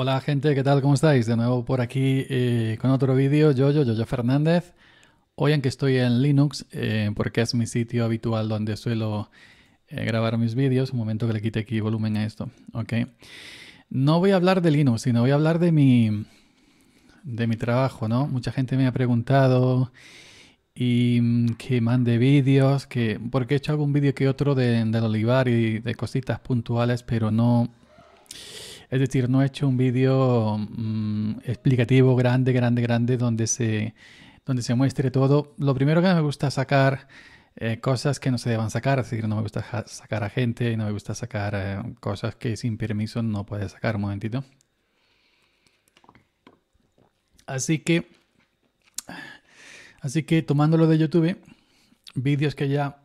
Hola gente, ¿qué tal? ¿Cómo estáis? De nuevo por aquí eh, con otro vídeo, yo, yo, yo, yo Fernández. Hoy aunque estoy en Linux, eh, porque es mi sitio habitual donde suelo eh, grabar mis vídeos, un momento que le quite aquí volumen a esto, ¿ok? No voy a hablar de Linux, sino voy a hablar de mi, de mi trabajo, ¿no? Mucha gente me ha preguntado y mm, que mande vídeos, que porque he hecho algún vídeo que otro de, del olivar y de cositas puntuales, pero no... Es decir, no he hecho un vídeo mm, explicativo grande, grande, grande donde se, donde se muestre todo. Lo primero que me gusta sacar eh, cosas que no se deban sacar, es decir, no me gusta sacar a gente, no me gusta sacar eh, cosas que sin permiso no puedes sacar. Un momentito. Así que, así que tomándolo de YouTube, vídeos que ya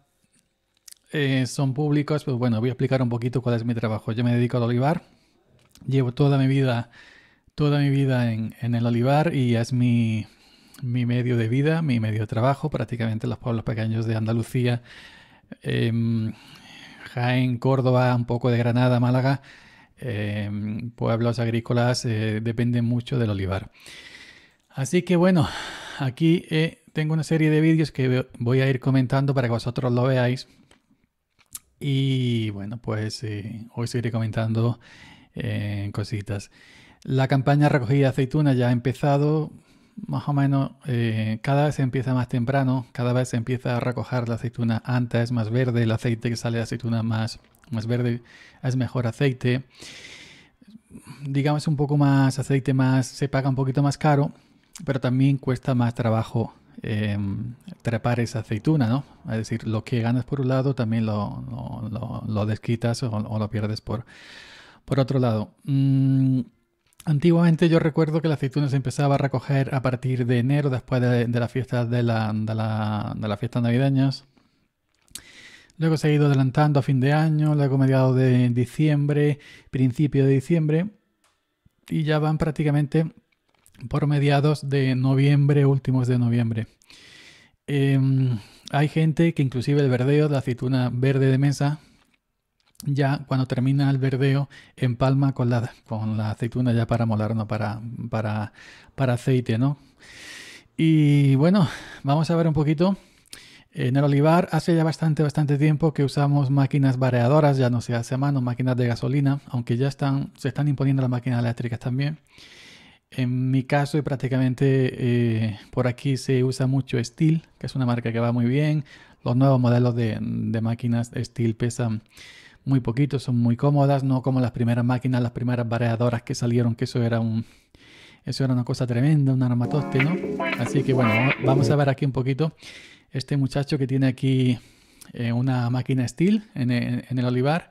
eh, son públicos, pues bueno, voy a explicar un poquito cuál es mi trabajo. Yo me dedico al olivar llevo toda mi vida, toda mi vida en, en el olivar y es mi, medio de vida, mi medio de trabajo. Prácticamente los pueblos pequeños de Andalucía, eh, Jaén, Córdoba, un poco de Granada, Málaga, em, pueblos agrícolas eh, dependen mucho del olivar. Así que bueno, aquí eh, tengo una serie de vídeos que voy a ir comentando para que vosotros lo veáis. Y bueno, pues eh, hoy seguiré comentando cositas. La campaña recogida de aceituna ya ha empezado, más o menos, eh, cada vez se empieza más temprano, cada vez se empieza a recoger la aceituna antes, más verde, el aceite que sale de aceituna más, más verde es mejor aceite. Digamos un poco más aceite, más se paga un poquito más caro, pero también cuesta más trabajo em, trepar esa aceituna, ¿no? Es decir, lo que ganas por un lado también lo, desquitas o lo pierdes por, por otro lado, mm, antiguamente yo recuerdo que la aceituna se empezaba a recoger a partir de enero, después de, las fiestas de, la, de, navideñas. Luego se ha ido adelantando a fin de año, luego mediados de diciembre, principio de diciembre. Y ya van prácticamente por mediados de noviembre, últimos de noviembre. Em, hay gente que inclusive el verdeo de la aceituna verde de mesa ya cuando termina el verdeo en palma con la, con aceituna ya para molar, ¿no? para, para, para aceite, ¿no? Y bueno, vamos a ver un poquito. En el olivar hace ya bastante, bastante tiempo que usamos máquinas variadoras, ya no se hace a mano, máquinas de gasolina, aunque ya están, se están imponiendo las máquinas eléctricas también. En mi caso, prácticamente eh, por aquí se usa mucho Steel, que es una marca que va muy bien. Los nuevos modelos de, de máquinas Steel pesan muy poquito, son muy cómodas, no como las primeras máquinas, las primeras variadoras que salieron, que eso era un eso era una cosa tremenda, un armatoste, ¿no? Así que bueno, vamos a ver aquí un poquito este muchacho que tiene aquí eh, una máquina steel en, e, el olivar.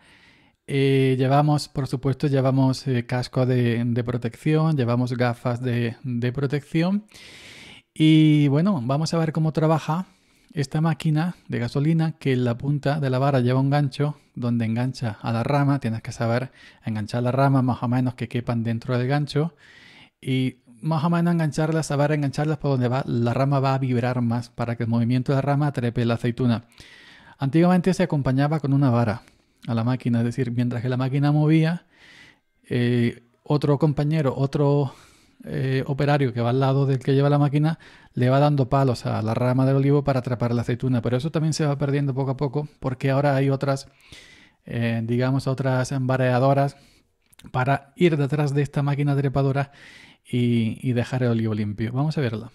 Eh, llevamos, por supuesto, llevamos eh, casco de, protección, llevamos gafas de, de protección. Y bueno, vamos a ver cómo trabaja esta máquina de gasolina que en la punta de la vara lleva un gancho donde engancha a la rama, tienes que saber enganchar la rama más o menos que quepan dentro del gancho y más o menos engancharlas, saber engancharlas por donde va, la rama va a vibrar más para que el movimiento de la rama trepe la aceituna. Antiguamente se acompañaba con una vara a la máquina, es decir, mientras que la máquina movía, eh, otro compañero, otro eh, operario que va al lado del que lleva la máquina le va dando palos a la rama del olivo para atrapar la aceituna, pero eso también se va perdiendo poco a poco porque ahora hay otras, eh, digamos, otras embareadoras para ir detrás de esta máquina trepadora y, dejar el olivo limpio. Vamos a verlo.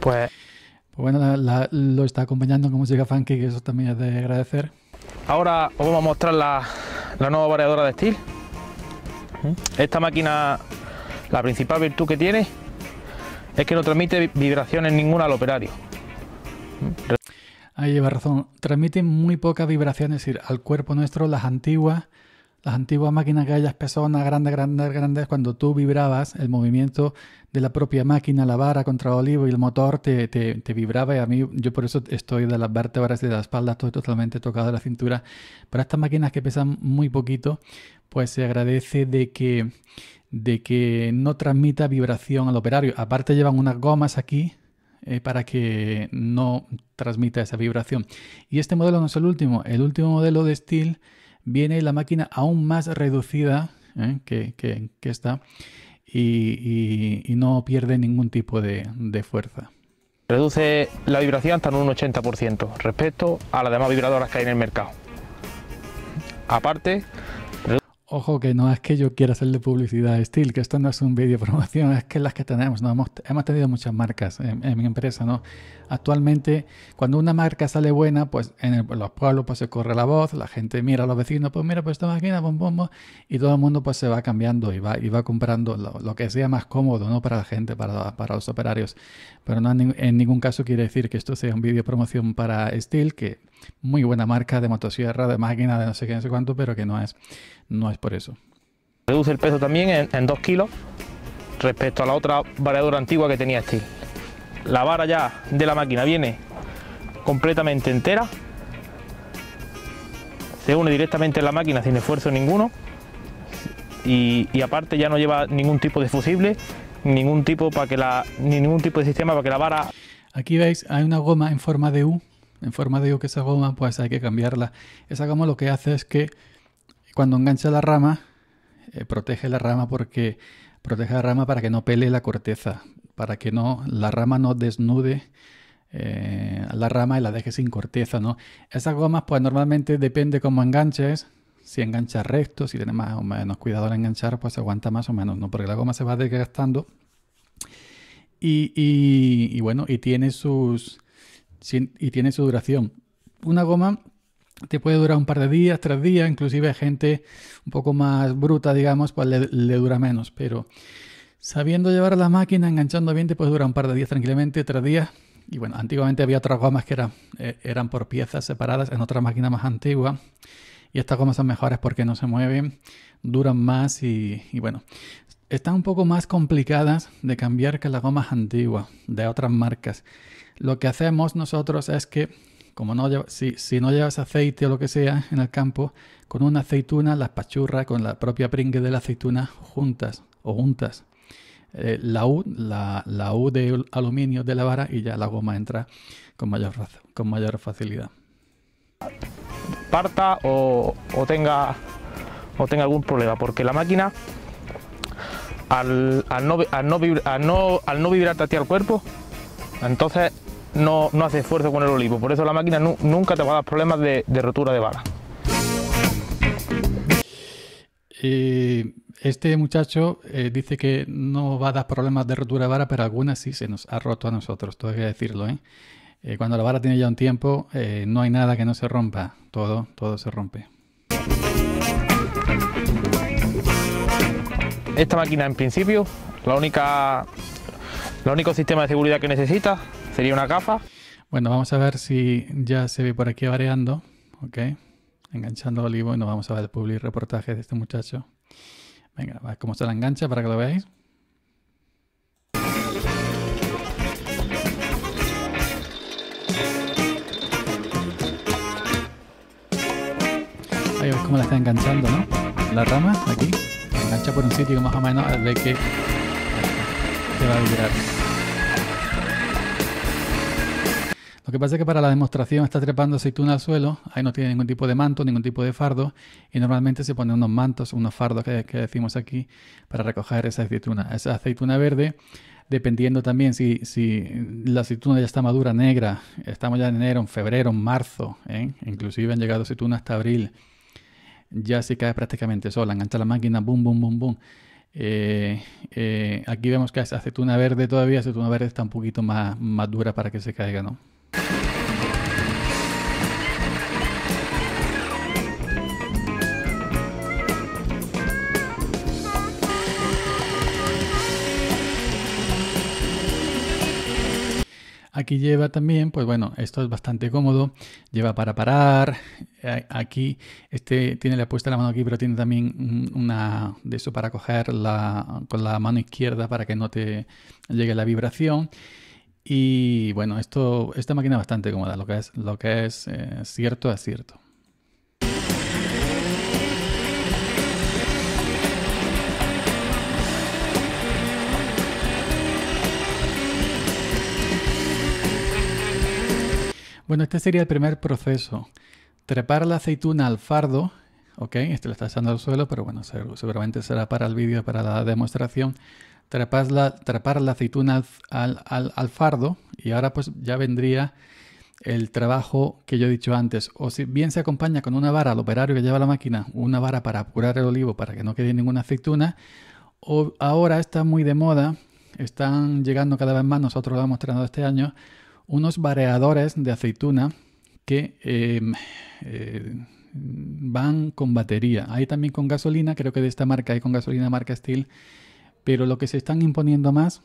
Pues bueno, lo está acompañando con música funky, que eso también es de agradecer. Ahora os vamos a mostrar la, nueva variadora de steel. Esta máquina, la principal virtud que tiene es que no transmite vibraciones ninguna al operario. Ahí lleva razón. Transmite muy pocas vibraciones, es al cuerpo nuestro las antiguas las antiguas máquinas que pesado unas grandes, grandes, grandes, cuando tú vibrabas, el movimiento de la propia máquina, la vara contra el olivo y el motor te, te, te vibraba y a mí, yo por eso estoy de las vértebras y de la espalda, estoy totalmente tocado de la cintura. Para estas máquinas que pesan muy poquito, pues se agradece de que, de que no transmita vibración al operario. Aparte llevan unas gomas aquí eh, para que no transmita esa vibración. Y este modelo no es el último. El último modelo de Steel viene la máquina aún más reducida ¿eh? que, que, y, no pierde ningún tipo de, de fuerza. Reduce la vibración hasta en un 80% respecto a las demás vibradoras que hay en el mercado. Aparte, Ojo que no es que yo quiera hacerle publicidad a Steel, que esto no es un vídeo promoción, es que las que tenemos, hemos, tenido muchas marcas en, mi empresa, ¿no? Actualmente, cuando una marca sale buena, pues en, los pueblos pues, se corre la voz, la gente mira a los vecinos, pues mira, pues esta máquina, bom, bom, bom, y todo el mundo pues se va cambiando y va, y va comprando lo, que sea más cómodo, ¿no? Para la gente, para, para los operarios. Pero no en ningún caso quiere decir que esto sea un vídeo promoción para Steel, que muy buena marca de motosierra, de máquina, de no sé qué, no sé cuánto, pero que no es, no es por eso. Reduce el peso también en 2 kilos respecto a la otra variadora antigua que tenía este. La vara ya de la máquina viene completamente entera, se une directamente en la máquina sin esfuerzo ninguno y, aparte ya no lleva ningún tipo de fusible, ningún tipo, para que la, ningún tipo de sistema para que la vara... Aquí veis, hay una goma en forma de U en forma digo que esa goma pues hay que cambiarla. Esa goma lo que hace es que cuando engancha la rama, eh, protege la rama porque protege la rama para que no pele la corteza, para que no la rama no desnude eh, la rama y la deje sin corteza, ¿no? Esas gomas pues normalmente depende cómo enganches, si enganchas recto, si tienes más o menos cuidado al enganchar, pues aguanta más o menos, ¿no? Porque la goma se va desgastando y, y bueno, y tiene sus y tiene su duración. Una goma te puede durar un par de días, tres días, inclusive gente un poco más bruta, digamos, pues le, dura menos, pero sabiendo llevar la máquina, enganchando bien, te puede durar un par de días tranquilamente, tres días. Y bueno, antiguamente había otras gomas que eran, eh, eran por piezas separadas en otra máquina más antigua. Y estas gomas son mejores porque no se mueven, duran más y bueno, están un poco más complicadas de cambiar que las gomas antiguas de otras marcas. Lo que hacemos nosotros es que, como no si, no llevas aceite o lo que sea en el campo, con una aceituna las pachurras con la propia pringue de la aceituna juntas o juntas. Eh, la, U, la, U de aluminio de la vara y ya la goma entra con mayor, con mayor facilidad. Parta o, tenga, o tenga algún problema, porque la máquina al, no, al, no, vibrar al cuerpo, entonces no, no, hace esfuerzo con el olivo. Por eso la máquina nunca te va a dar problemas de, rotura de vara. Eh, este muchacho eh, dice que no va a dar problemas de rotura de vara, pero algunas sí se nos ha roto a nosotros, todo hay que decirlo. ¿eh? cuando la vara tiene ya un tiempo, no hay nada que no se rompa, todo, todo se rompe. Esta máquina en principio, la única, el único sistema de seguridad que necesita sería una gafa. Bueno, vamos a ver si ya se ve por aquí variando, ok, enganchando olivo y nos vamos a ver el public reportaje de este muchacho. Venga, ver cómo se la engancha para que lo veáis. Ahí ves cómo la está enganchando, ¿no? La rama, aquí por un sitio más o menos de que te va a Lo que pasa es que para la demostración está trepando aceituna al suelo, ahí no tiene ningún tipo de manto, ningún tipo de fardo, y normalmente se pone unos mantos, unos fardos que, decimos aquí, para recoger esa aceituna. Esa aceituna verde dependiendo también si, la aceituna ya está madura, negra, estamos ya en enero, en febrero, en marzo, ¿eh? inclusive han llegado aceitunas hasta abril, ya se cae prácticamente sola. Engancha la máquina, boom, boom, boom, boom. Eh, eh, aquí vemos que tu aceituna verde todavía, aceituna verde está un poquito más, más dura para que se caiga, ¿no? Aquí lleva también, pues bueno, esto es bastante cómodo, lleva para parar, eh, aquí este tiene la puesta la mano aquí, pero tiene también mm, una de eso para coger con la mano izquierda para que no te llegue la vibración. Y bueno, esto, esta máquina es bastante cómoda, lo que es, lo que es eh, cierto es cierto. Bueno, este sería el primer proceso. Trepar la aceituna al fardo, ok, este lo está echando al suelo, pero bueno, seguramente será para el vídeo, para la demostración. Trepar la, aceituna al, fardo y ahora pues ya vendría el trabajo que yo he dicho antes, o si bien se acompaña con una vara al operario que lleva la máquina, una vara para apurar el olivo para que no quede ninguna aceituna, o ahora está muy de moda, están llegando cada vez más, nosotros lo hemos traído este año, unos variadores de aceituna que eh, eh, van con batería. Hay también con gasolina, creo que de esta marca hay con gasolina marca Steel, pero lo que se están imponiendo más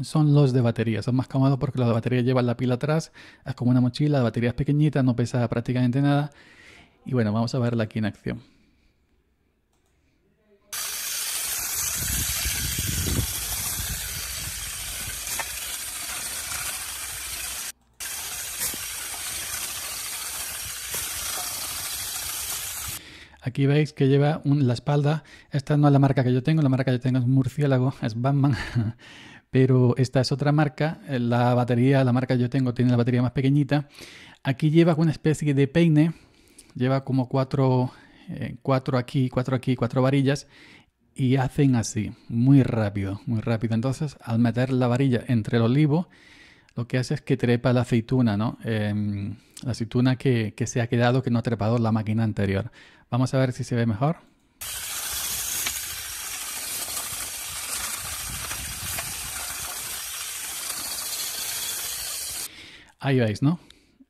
son los de batería. Son más cómodos porque los de batería llevan la pila atrás, es como una mochila, la batería es pequeñita, no pesa prácticamente nada. Y bueno, vamos a verla aquí en acción. Aquí veis que lleva la espalda. Esta no es la marca que yo tengo, la marca que yo tengo es Murciélago, es Batman. Pero esta es otra marca. Eh, la batería, la marca que yo tengo, tiene la batería más pequeñita. Aquí lleva una especie de peine. Lleva como cuatro, eh, cuatro aquí, cuatro aquí, cuatro varillas. Y hacen así, muy rápido, muy rápido. Entonces, al meter la varilla entre el olivo, lo que hace es que trepa la aceituna, ¿no? Em, la aceituna que, se ha quedado, que no ha trepado la máquina anterior. Vamos a ver si se ve mejor. Ahí veis, ¿no?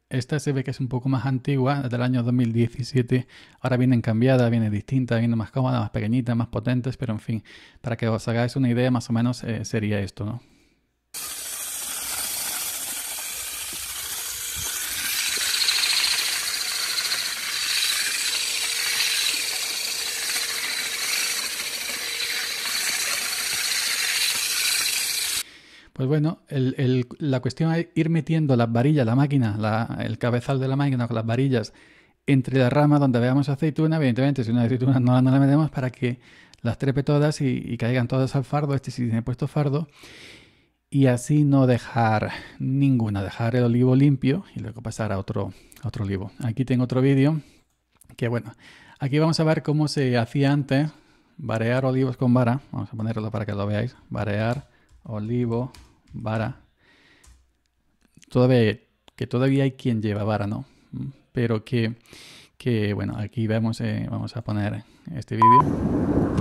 Esta se ve que es un poco más antigua, del año 2017. Ahora vienen cambiada, viene distinta, viene más cómoda, más pequeñita, más potentes, pero en fin, para que os hagáis una idea, más o menos eh, sería esto, ¿no? Pues bueno, la cuestión es ir metiendo las varillas, la máquina, el cabezal de la máquina con las varillas entre las ramas donde veamos aceituna, evidentemente si una aceituna no, la metemos para que las trepe todas y, caigan todas al fardo, este sí tiene puesto fardo, y así no dejar ninguna, dejar el olivo limpio y luego pasar a otro, otro olivo. Aquí tengo otro vídeo que bueno, aquí vamos a ver cómo se hacía antes, varear olivos con vara, vamos a ponerlo para que lo veáis, varear olivo vara. Todavía, que todavía hay quien lleva vara, ¿no? Mm, pero que, que bueno, aquí vemos, eh, vamos a poner este vídeo.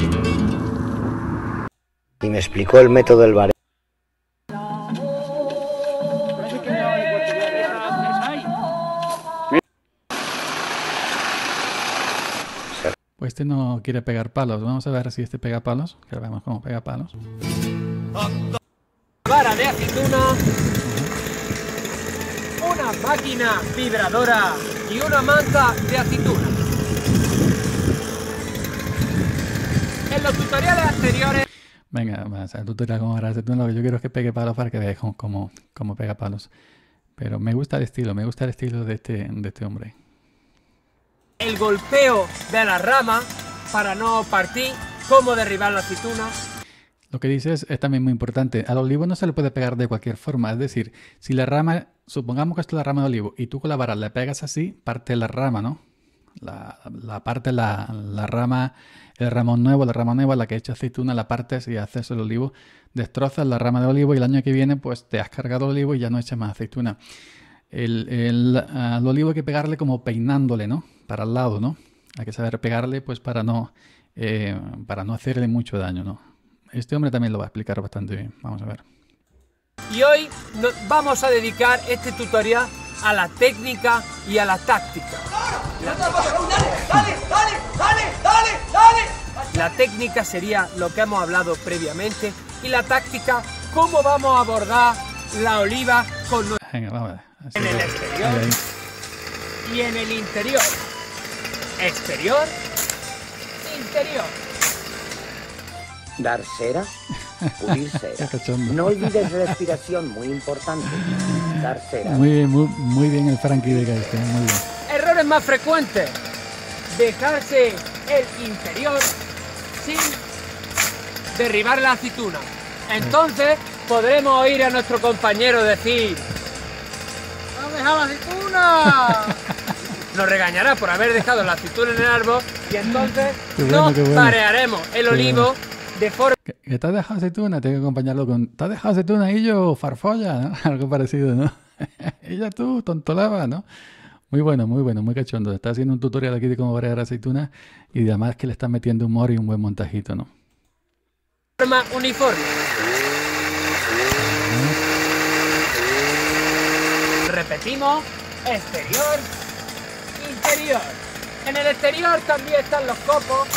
Y me explicó el método del vara Pues este no quiere pegar palos. Vamos a ver si este pega palos. Que vemos cómo pega palos de aceituna, una máquina vibradora y una manta de aceituna. En los tutoriales anteriores... Venga, más, el tutorial como agarrar aceituna, lo que yo quiero es que pegue palos para que veáis como como pega palos. Pero me gusta el estilo, me gusta el estilo de este, de este hombre. El golpeo de la rama para no partir, cómo derribar la aceituna, lo que dices es también muy importante. Al olivo no se le puede pegar de cualquier forma. Es decir, si la rama, supongamos que esto es la rama de olivo y tú con la vara le pegas así, parte la rama, ¿no? La, parte, la, rama, el ramón nuevo, la rama nueva, la que echa aceituna, la partes y haces el olivo, destrozas la rama de olivo y el año que viene pues te has cargado el olivo y ya no echas más aceituna. El, olivo hay que pegarle como peinándole, ¿no? Para el lado, ¿no? Hay que saber pegarle pues para no, eh, para no hacerle mucho daño, ¿no? Este hombre también lo va a explicar bastante bien. Vamos a ver. Y hoy vamos a dedicar este tutorial a la técnica y a la táctica. La... técnica sería lo que hemos hablado previamente y la táctica, cómo vamos a abordar la oliva con Venga, En el exterior y en el interior. Exterior, interior dar cera, cera. no olvides respiración, muy importante. Dar cera. Muy bien, muy, bien el Frankie de este, muy bien. Errores más frecuentes. Dejarse el interior sin derribar la aceituna. Entonces podremos oír a nuestro compañero decir ¡No has la aceituna! Nos regañará por haber dejado la aceituna en el árbol y mm, entonces nos parearemos el olivo de forma... te dejado aceituna, tengo que acompañarlo con... Te has dejado aceituna y yo, farfolla, Algo parecido, ¿no? Ella tú, tontolaba, ¿no? Muy bueno, muy bueno, muy cachondo. Está haciendo un tutorial aquí de cómo variar aceitunas y además que le está metiendo humor y un buen montajito, ¿no? Forma uniforme. Repetimos, exterior, interior. En el exterior también están los copos,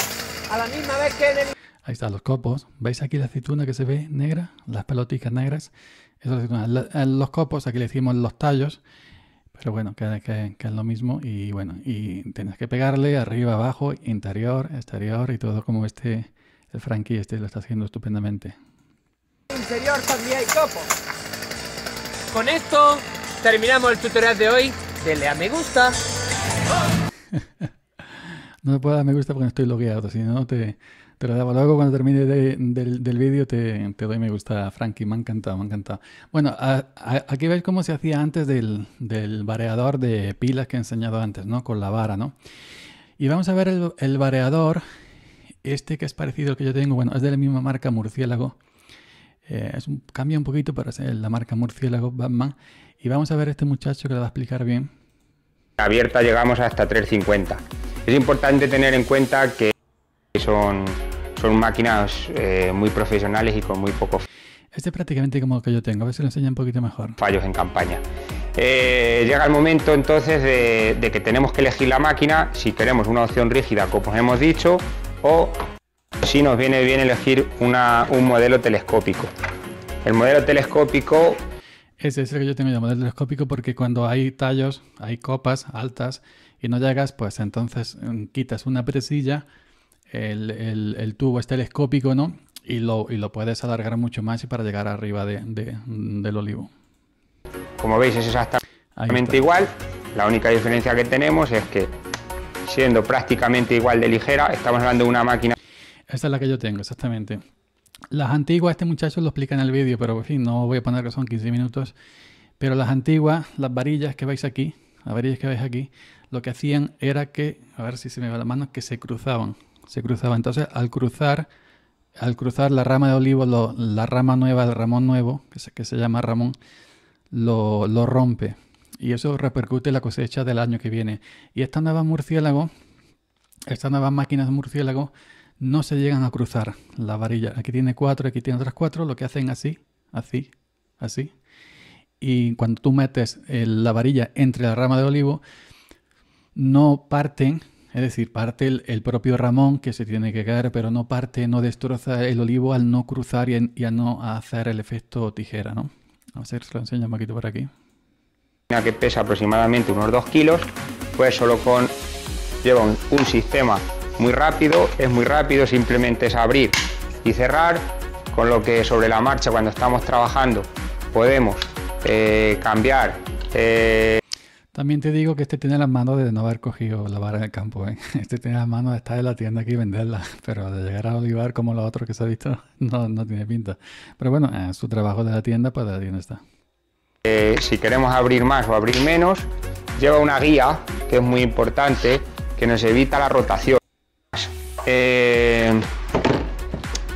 a la misma vez que en el... Ahí están los copos. ¿Veis aquí la aceituna que se ve negra? Las pelotitas negras. Eh, los copos, aquí le decimos los tallos. Pero bueno, que, es lo mismo. Y bueno, y tienes que pegarle arriba, abajo, interior, exterior y todo como este, el Frankie este lo está haciendo estupendamente. Interior también hay copos. Con esto terminamos el tutorial de hoy. Dele a me gusta. no me puedo dar me gusta porque no estoy logueado, si no te pero luego cuando termine del, vídeo, te, doy me gusta, Frankie. Me ha encantado, me ha encantado. Bueno, aquí veis cómo se hacía antes del, del, variador de pilas que he enseñado antes, ¿no? Con la vara, ¿no? Y vamos a ver el, variador, este que es parecido al que yo tengo, bueno, es de la misma marca Murciélago. Eh, es cambia un poquito, pero es la marca Murciélago Batman. Y vamos a ver este muchacho que lo va a explicar bien. Abierta llegamos hasta 350. Es importante tener en cuenta que son son máquinas eh, muy profesionales y con muy poco. Este es prácticamente como el que yo tengo, a ver si lo enseña un poquito mejor. Fallos en campaña. Eh, llega el momento entonces de, que tenemos que elegir la máquina si queremos una opción rígida, como hemos dicho, o si nos viene bien elegir un modelo telescópico. El modelo telescópico... Ese es el que yo tengo el modelo telescópico, porque cuando hay tallos, hay copas altas y no llegas, pues entonces mm, quitas una presilla el, tubo es telescópico, ¿no? Y lo, puedes alargar mucho más y para llegar arriba del olivo. Como veis es exactamente igual, la única diferencia que tenemos es que siendo prácticamente igual de ligera, estamos hablando de una máquina. Esta es la que yo tengo, exactamente. Las antiguas, este muchacho lo explica en el vídeo, pero en fin, no voy a poner que son 15 minutos. Pero las antiguas, las varillas que veis aquí, las varillas que veis aquí, lo que hacían era que, a ver si se me va la mano, que se cruzaban. Se cruzaba. Entonces, al cruzar, al cruzar la rama de olivo, la rama nueva, del ramón nuevo, que se, que se llama ramón, lo, lo, rompe. Y eso repercute en la cosecha del año que viene. Y estas nuevas murciélagos, estas nuevas máquinas de murciélago no se llegan a cruzar la varilla. Aquí tiene cuatro, aquí tiene otras cuatro, lo que hacen así, así, así. Y cuando tú metes la varilla entre la rama de olivo, no parten es decir, parte el, propio Ramón que se tiene que caer, pero no parte, no destroza el olivo al no cruzar y, a no hacer el efecto tijera, ¿no? A ver si lo enseño un poquito por aquí. Que pesa aproximadamente unos 2 kilos, pues solo con... lleva un, sistema muy rápido, es muy rápido, simplemente es abrir y cerrar, con lo que sobre la marcha cuando estamos trabajando podemos eh, cambiar eh, también te digo que este tiene las manos de no haber cogido la vara en campo. ¿eh? Este tiene las manos de estar en la tienda aquí y venderla. Pero de llegar a Olivar como los otros que se ha visto, no, tiene pinta. Pero bueno, eh, su trabajo de la tienda, pues de la tienda está. Eh, si queremos abrir más o abrir menos, lleva una guía que es muy importante, que nos evita la rotación.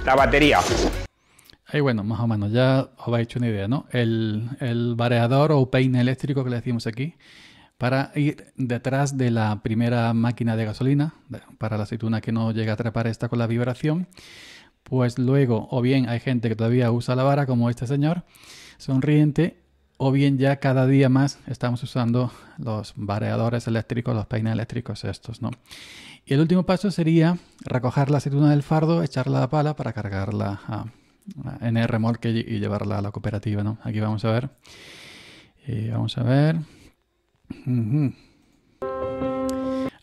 la batería. Y bueno, más o menos, ya os habéis hecho una idea, ¿no? El, el variador o peine eléctrico que le decimos aquí para ir detrás de la primera máquina de gasolina, para la aceituna que no llega a trepar esta con la vibración, pues luego o bien hay gente que todavía usa la vara como este señor sonriente, o bien ya cada día más estamos usando los variadores eléctricos, los peines eléctricos estos, ¿no? Y el último paso sería recoger la aceituna del fardo, echarla a la pala para cargarla a en el remolque y llevarla a la cooperativa, Aquí vamos a ver. Eh, vamos a ver.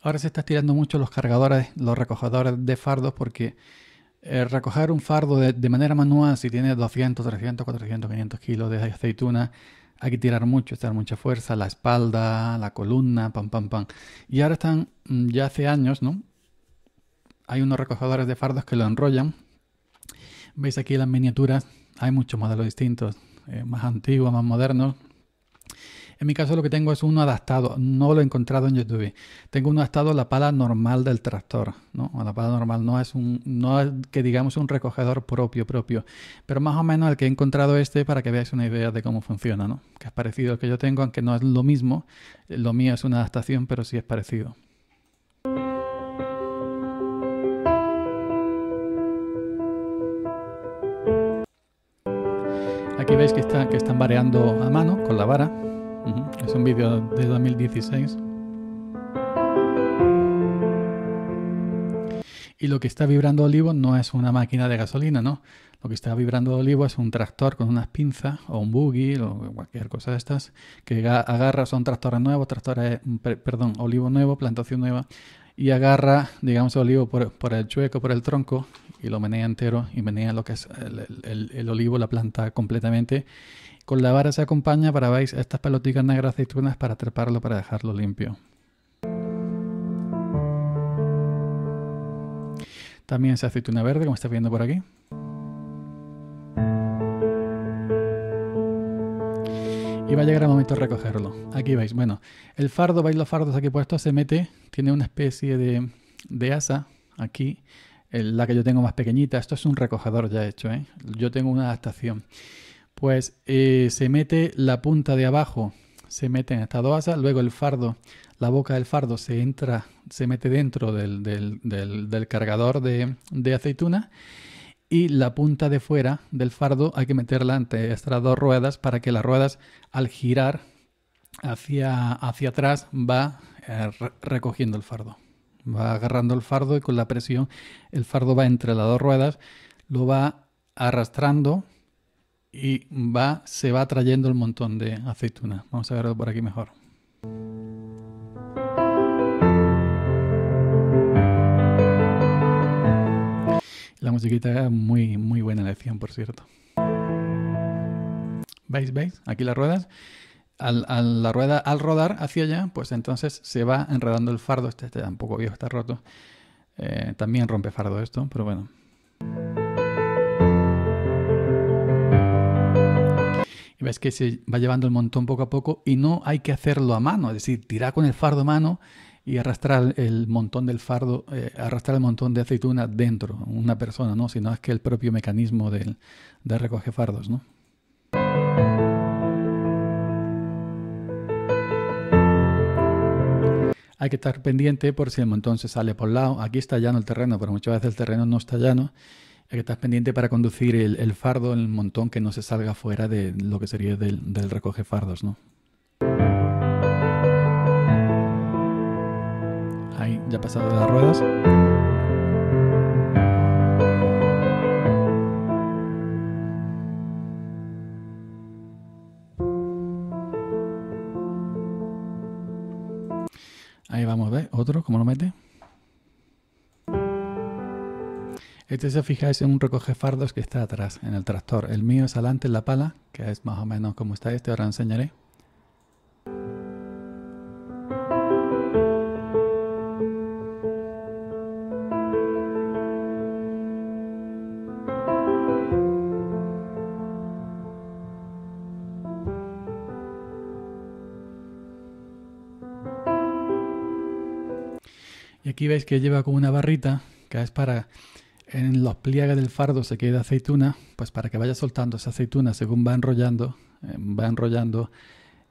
Ahora se está estirando mucho los cargadores, los recogedores de fardos porque eh, recoger un fardo de, manera manual, si tiene 200, 300, 400, 500 kilos de aceituna, hay que tirar mucho, estar mucha fuerza, la espalda, la columna, pam, pam, pam. Y ahora están, mm, ya hace años, ¿no? Hay unos recogedores de fardos que lo enrollan Veis aquí las miniaturas, hay muchos modelos distintos, eh, más antiguos, más modernos. En mi caso lo que tengo es uno adaptado, no lo he encontrado en YouTube. Tengo uno adaptado a la pala normal del tractor, ¿no? A la pala normal, no es un, no que digamos un recogedor propio, propio, pero más o menos el que he encontrado este para que veáis una idea de cómo funciona, ¿no? Que es parecido al que yo tengo, aunque no es lo mismo, lo mío es una adaptación, pero sí es parecido. que, está, que están variando a mano con la vara. Es un vídeo de 2016. Y lo que está vibrando Olivo no es una máquina de gasolina, ¿no? Lo que está vibrando Olivo es un tractor con unas pinzas o un buggy o cualquier cosa de estas que agarra, son tractores nuevos, tractores, eh, perdón, olivo nuevo, plantación nueva, y agarra, digamos, el olivo por, el chueco, por el tronco, y lo menea entero y menea lo que es el, olivo, la planta completamente. Con la vara se acompaña para, veis, estas pelotitas negras aceitunas para treparlo, para dejarlo limpio. También se aceituna verde, como está viendo por aquí. va a llegar el momento de recogerlo. Aquí veis, bueno, el fardo, veis los fardos aquí puestos, se mete, tiene una especie de, asa aquí, la que yo tengo más pequeñita. Esto es un recogedor ya hecho, ¿eh? Yo tengo una adaptación. Pues eh, se mete la punta de abajo, se mete en estas asa, luego el fardo, la boca del fardo se entra, se mete dentro del, cargador de, aceituna y la punta de fuera del fardo hay que meterla ante estas dos ruedas para que las ruedas al girar hacia, hacia atrás va eh, recogiendo el fardo. Va agarrando el fardo y con la presión el fardo va entre las dos ruedas, lo va arrastrando y va, se va trayendo el montón de aceituna. Vamos a verlo por aquí mejor. La musiquita muy, muy buena lección, por cierto. ¿Veis? ¿Veis? Aquí las ruedas. Al, la rueda, al rodar hacia allá, pues entonces se va enredando el fardo. Este, este un poco viejo, está roto. Eh, también rompe fardo esto, pero bueno. Y ves que se va llevando el montón poco a poco y no hay que hacerlo a mano, es decir, tirar con el fardo a mano y arrastrar el montón del fardo, eh, arrastrar el montón de aceituna dentro, una persona, ¿no? Sino es que el propio mecanismo del, del recoge fardos, ¿no? Hay que estar pendiente por si el montón se sale por lado. Aquí está llano el terreno, pero muchas veces el terreno no está llano. Hay que estar pendiente para conducir el, el fardo, el montón, que no se salga fuera de lo que sería del, del recoge fardos, ¿no? ahí ya pasado las ruedas. Ahí vamos, a ver Otro, ¿cómo lo mete? Este, se fija fijáis, es un recoge fardos que está atrás, en el tractor. El mío es adelante en la pala, que es más o menos como está este, ahora lo enseñaré. veis que lleva como una barrita, que es para en los pliegues del fardo se quede aceituna, pues para que vaya soltando esa aceituna según va enrollando, eh, va enrollando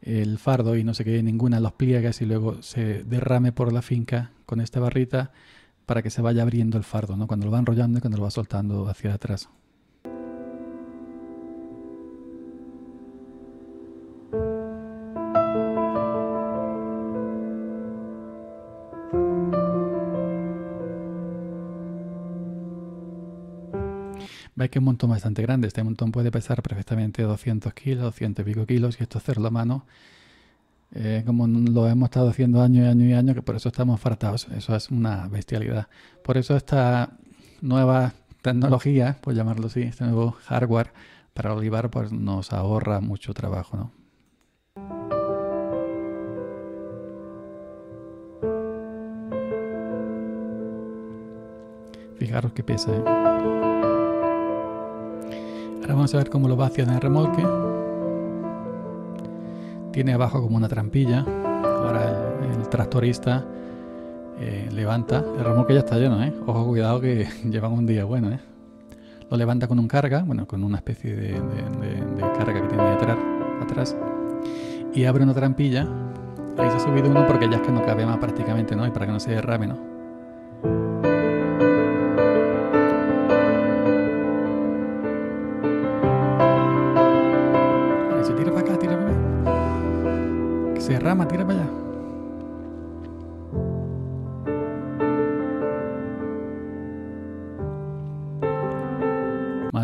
el fardo y no se quede ninguna en los pliegues y luego se derrame por la finca con esta barrita para que se vaya abriendo el fardo, ¿no? Cuando lo va enrollando y cuando lo va soltando hacia atrás. un montón bastante grande. Este montón puede pesar perfectamente 200 kilos, 200 y pico kilos, y esto hacerlo a mano, eh, como lo hemos estado haciendo año y año y año, que por eso estamos fartados. Eso es una bestialidad. Por eso esta nueva tecnología, por llamarlo así, este nuevo hardware para Olivar, pues nos ahorra mucho trabajo, Fijaros que pesa, ¿eh? Ahora vamos a ver cómo lo va haciendo el remolque. Tiene abajo como una trampilla. Ahora el, tractorista eh, levanta. El remolque ya está lleno, ¿eh? Ojo, cuidado que llevan un día bueno, ¿eh? Lo levanta con un carga, bueno, con una especie de, carga que tiene detrás, atrás. Y abre una trampilla. Ahí se ha subido uno porque ya es que no cabe más prácticamente, ¿no? Y para que no se derrame, ¿no?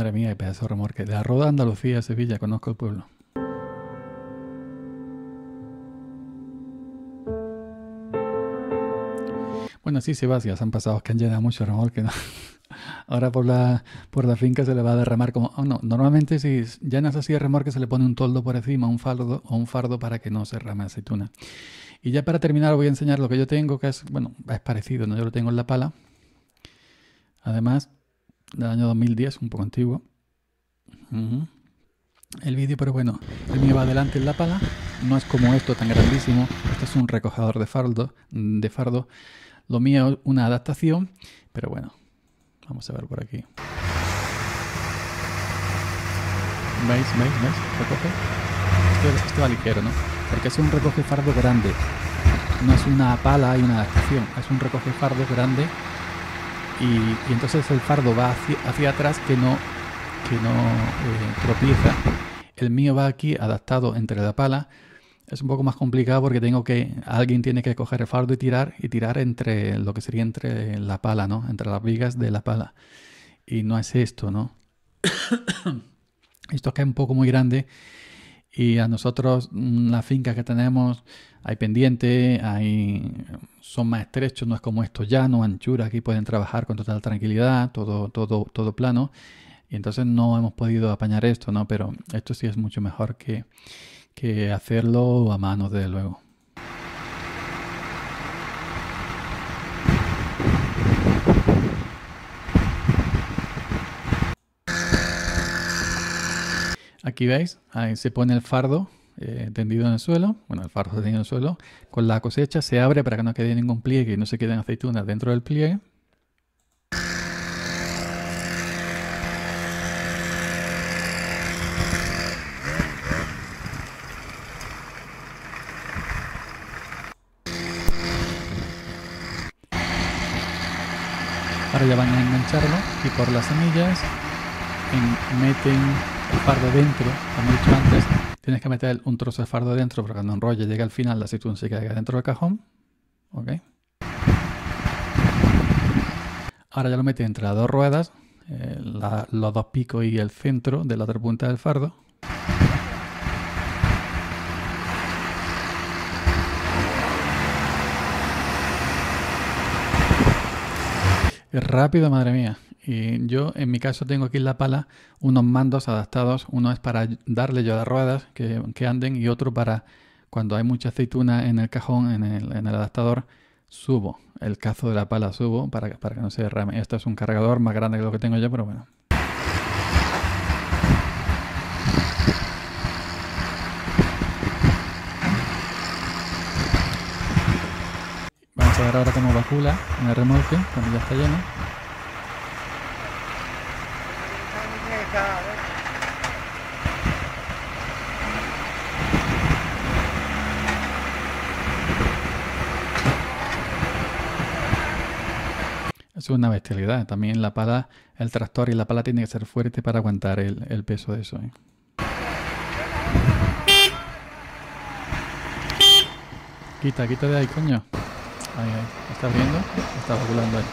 Madre mía, y pedazo de remorque. De la Roda, Andalucía, Sevilla, conozco el pueblo. Bueno, sí, Sebastián, se han pasado que han llenado mucho remolque, Ahora por la, por la finca se le va a derramar como... Oh, no, normalmente si llenas así de remorque se le pone un toldo por encima, un fardo o un fardo para que no se rame aceituna. Y ya para terminar voy a enseñar lo que yo tengo, que es, bueno, es parecido, ¿no? Yo lo tengo en la pala. Además, del año 2010, un poco antiguo. El vídeo, pero bueno, el mío va adelante en la pala. No es como esto tan grandísimo. esto es un recogedor de fardo. De fardo. Lo mío es una adaptación, pero bueno, vamos a ver por aquí. ¿Veis? ¿Veis? ¿Veis? Recoge. Este, este va ligero, ¿no? Porque es un recoge fardo grande. No es una pala y una adaptación. Es un recoge fardo grande y, entonces el fardo va hacia, atrás que no, que no eh, tropieza. El mío va aquí adaptado entre la pala. Es un poco más complicado porque tengo que. Alguien tiene que coger el fardo y tirar, y tirar entre lo que sería entre la pala, ¿no? Entre las vigas de la pala. Y no es esto, ¿no? esto que es un poco muy grande y a nosotros mm, las fincas que tenemos, hay pendiente, hay, son más estrechos, no es como esto llano, anchura, aquí pueden trabajar con total tranquilidad, todo, todo, todo plano. Y entonces no hemos podido apañar esto, ¿no? Pero esto sí es mucho mejor que, que hacerlo a mano, desde luego. aquí veis, ahí se pone el fardo eh, tendido en el suelo, bueno, el fardo tendido en el suelo, con la cosecha se abre para que no quede ningún pliegue y no se queden aceitunas dentro del pliegue. Ahora ya van a engancharlo y por las semillas meten fardo dentro, como he dicho antes, tienes que meter un trozo de fardo dentro para cuando enrolle llegue al final la situación se caiga dentro del cajón. ¿Ok? Ahora ya lo metes entre las dos ruedas, eh, los dos picos y el centro de la otra punta del fardo. rápido, madre mía. Y yo, en mi caso, tengo aquí en la pala unos mandos adaptados. Uno es para darle yo a las ruedas que, anden y otro para cuando hay mucha aceituna en el cajón, en el, adaptador, subo el cazo de la pala, subo para, para que no se derrame. Esto es un cargador más grande que lo que tengo yo, pero bueno, Vamos a ver ahora cómo vacula en el remolque cuando ya está lleno. Es una bestialidad. También la pala, el tractor y la pala tiene que ser fuerte para aguantar el, peso de eso. ¿eh? Quita, quita de ahí, coño. Ahí, ahí. ¿Estás viendo? Está regulando ahí.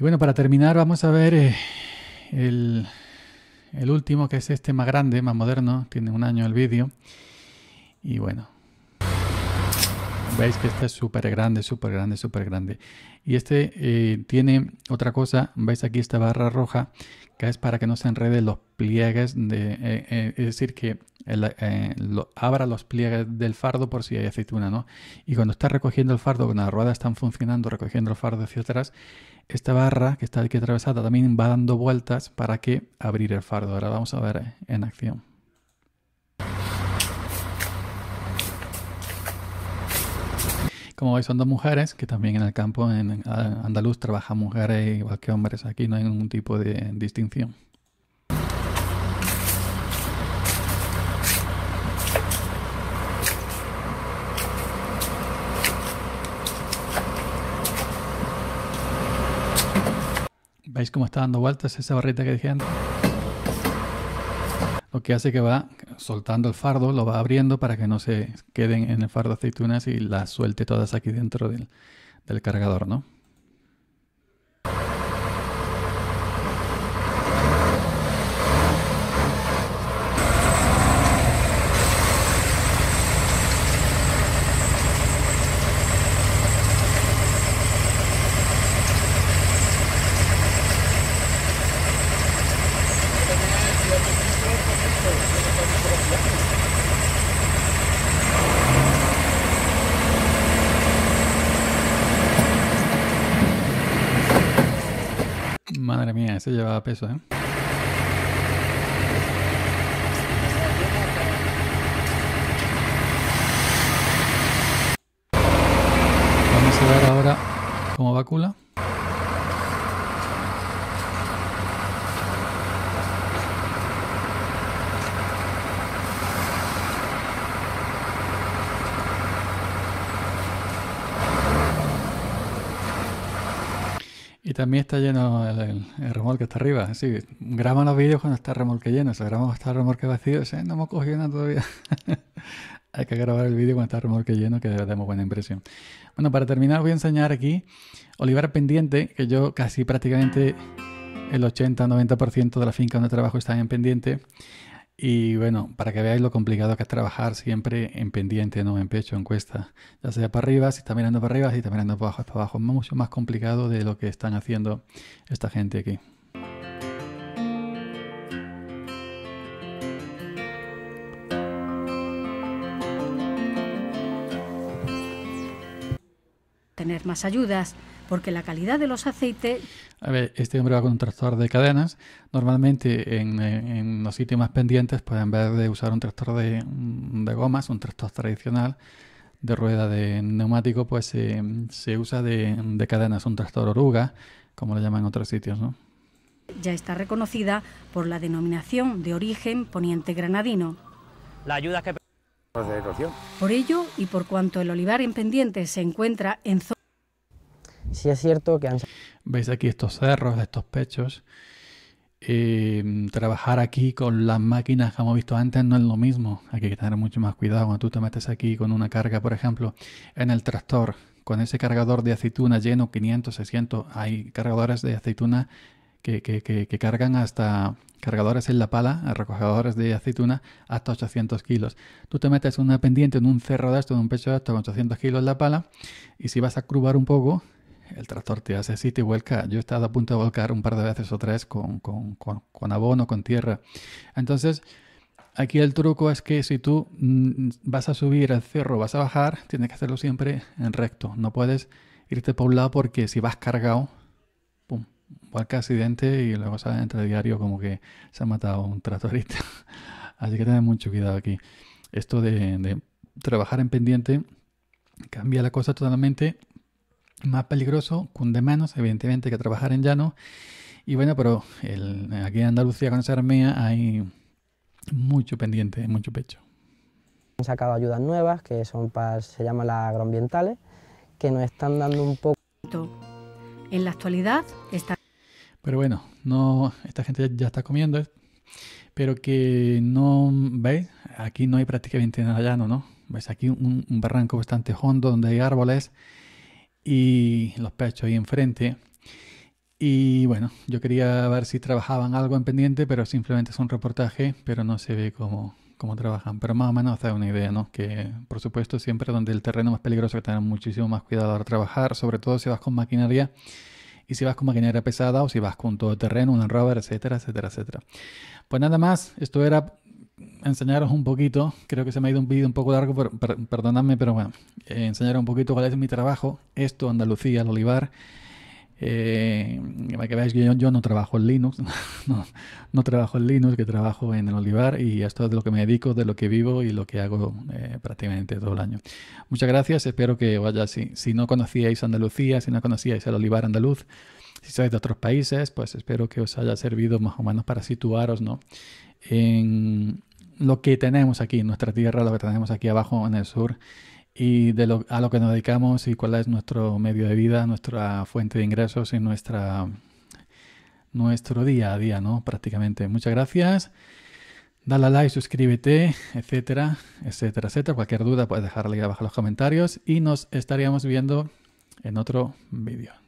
Y bueno, para terminar vamos a ver eh, el, último, que es este más grande, más moderno, tiene un año el vídeo. Y bueno, veis que este es súper grande, súper grande, súper grande. Y este eh, tiene otra cosa, veis aquí esta barra roja, que es para que no se enrede los pliegues, eh, es decir, que abra los pliegues del fardo por si hay aceituna, ¿no? Y cuando está recogiendo el fardo, cuando las ruedas están funcionando, recogiendo el fardo hacia atrás, esta barra que está aquí atravesada también va dando vueltas para que abrir el fardo. Ahora vamos a ver en acción. Como veis son dos mujeres, que también en el campo en Andaluz trabajan mujeres igual que hombres. Aquí no hay ningún tipo de distinción. ¿Veis cómo está dando vueltas esa barrita que dije antes? Lo que hace que va soltando el fardo, lo va abriendo para que no se queden en el fardo aceitunas y las suelte todas aquí dentro del, del cargador, ¿no? peso, ¿eh? Vamos a ver ahora cómo va también está lleno el, remolque está arriba. Sí, graban los vídeos cuando está el remolque lleno. O se cuando está el remolque vacío. no hemos cogido nada todavía. Hay que grabar el vídeo cuando está el remolque lleno, que damos buena impresión. Bueno, para terminar, voy a enseñar aquí olivar pendiente, que yo casi prácticamente el 80-90% de la finca donde trabajo está en pendiente. Y bueno, para que veáis lo complicado que es trabajar siempre en pendiente, no en pecho, en cuesta. Ya sea para arriba, si está mirando para arriba, si está mirando para abajo, para abajo. Es mucho más complicado de lo que están haciendo esta gente aquí. ...tener más ayudas, porque la calidad de los aceites... A ver, este hombre va con un tractor de cadenas. Normalmente en, los sitios más pendientes, pues en vez de usar un tractor de, gomas, un tractor tradicional, de rueda de neumático, pues se, usa de, cadenas, un tractor oruga, como lo llaman en otros sitios, ¿no? Ya está reconocida por la denominación de origen poniente granadino. La ayuda que pues por ello, y por cuanto el olivar en pendiente se encuentra en zona... Sí es cierto que han... Veis aquí estos cerros, estos pechos. Eh, trabajar aquí con las máquinas que hemos visto antes no es lo mismo. hay que tener mucho más cuidado cuando tú te metes aquí con una carga, por ejemplo, en el tractor. Con ese cargador de aceituna lleno, 500, 600, hay cargadores de aceituna que, cargan hasta cargadores en la pala, recogedores de aceituna, hasta 800 kilos. Tú te metes una pendiente, en un cerro de esto, en un pecho de esto, con 800 kilos en la pala, y si vas a crubar un poco, el tractor te hace así, te vuelca. Yo he estado a punto de volcar un par de veces o tres con, abono, con tierra. Entonces, aquí el truco es que si tú mm, vas a subir al cerro, vas a bajar, tienes que hacerlo siempre en recto. No puedes irte por un lado porque si vas cargado, cualquier accidente y la cosa entre diario como que se ha matado un tratorito. Así que tened mucho cuidado aquí. Esto de, trabajar en pendiente cambia la cosa totalmente. Más peligroso, cunde menos, evidentemente, que trabajar en llano. Y bueno, pero aquí en Andalucía con esa armea hay mucho pendiente, mucho pecho. Han sacado ayudas nuevas que son para, se llaman las agroambientales, que nos están dando un poco. En la actualidad está. Pero bueno, no, esta gente ya está comiendo, pero que no, ¿veis? Aquí no hay prácticamente nada llano, ¿no? Ves Aquí un, barranco bastante hondo donde hay árboles y los pechos ahí enfrente. Y bueno, yo quería ver si trabajaban algo en pendiente, pero simplemente es un reportaje, pero no se ve cómo, trabajan. Pero más o menos da una idea, ¿no? Que por supuesto siempre donde el terreno más peligroso que tener muchísimo más cuidado al trabajar, sobre todo si vas con maquinaria y si vas con maquinaria pesada o si vas con todo terreno, un rover, etcétera, etcétera, etcétera. Pues nada más, esto era enseñaros un poquito, creo que se me ha ido un vídeo un poco largo, pero perdonadme, pero bueno, eh, enseñaros un poquito cuál es mi trabajo, esto, Andalucía, el olivar. Eh, que veáis yo, no trabajo en Linux, no, trabajo en Linux, que trabajo en el Olivar y esto es de lo que me dedico, de lo que vivo y lo que hago eh, prácticamente todo el año. Muchas gracias, espero que vaya así si no conocíais Andalucía, si no conocíais el Olivar Andaluz, si sois de otros países, pues espero que os haya servido más o menos para situaros ¿no? en lo que tenemos aquí, en nuestra tierra, lo que tenemos aquí abajo en el sur y de lo, a lo que nos dedicamos y cuál es nuestro medio de vida, nuestra fuente de ingresos y nuestra, nuestro día a día, ¿no? Prácticamente. Muchas gracias. Dale like, suscríbete, etcétera, etcétera, etcétera. Cualquier duda puedes dejarla ahí abajo en los comentarios y nos estaríamos viendo en otro vídeo.